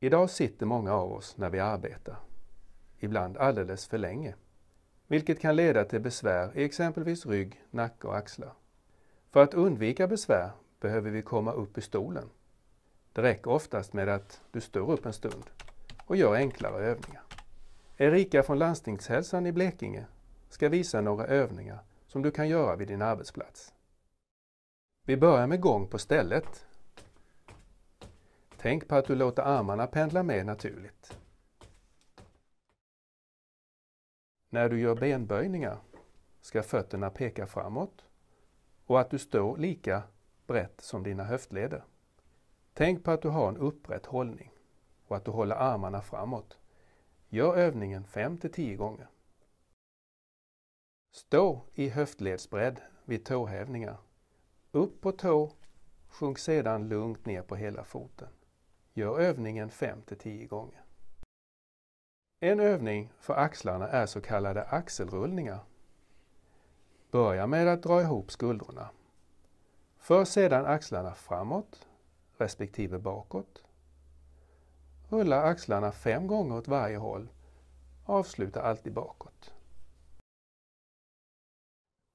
Idag sitter många av oss när vi arbetar, ibland alldeles för länge, vilket kan leda till besvär i exempelvis rygg, nacke och axlar. För att undvika besvär behöver vi komma upp i stolen. Det räcker oftast med att du står upp en stund och gör enklare övningar. Erika från Landstingshälsan i Blekinge ska visa några övningar som du kan göra vid din arbetsplats. Vi börjar med gång på stället Tänk på att du låter armarna pendla med naturligt. När du gör benböjningar ska fötterna peka framåt och att du står lika brett som dina höftleder. Tänk på att du har en upprätt hållning och att du håller armarna framåt. Gör övningen 5-10 gånger. Stå i höftledsbredd vid tåhävningar. Upp på tå, sjunk sedan lugnt ner på hela foten. Gör övningen 5-10 gånger. En övning för axlarna är så kallade axelrullningar. Börja med att dra ihop skuldrorna. För sedan axlarna framåt respektive bakåt. Rulla axlarna fem gånger åt varje håll. Avsluta alltid bakåt.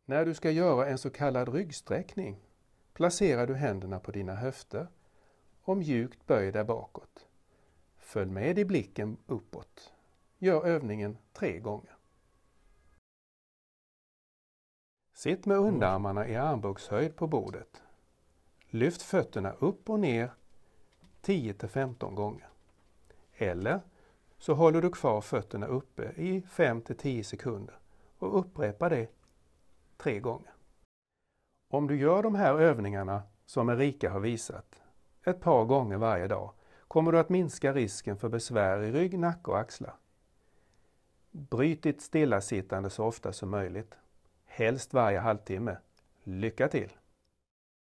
När du ska göra en så kallad ryggsträckning placerar du händerna på dina höfter och mjukt böjda bakåt. Följ med i blicken uppåt. Gör övningen tre gånger. Sitt med underarmarna i armbågshöjd på bordet. Lyft fötterna upp och ner 10-15 gånger. Eller så håller du kvar fötterna uppe i 5-10 sekunder och upprepar det tre gånger. Om du gör de här övningarna som Erika har visat ett par gånger varje dag kommer du att minska risken för besvär i rygg, nacke och axlar. Bryt ditt stillasittande så ofta som möjligt, helst varje halvtimme. Lycka till!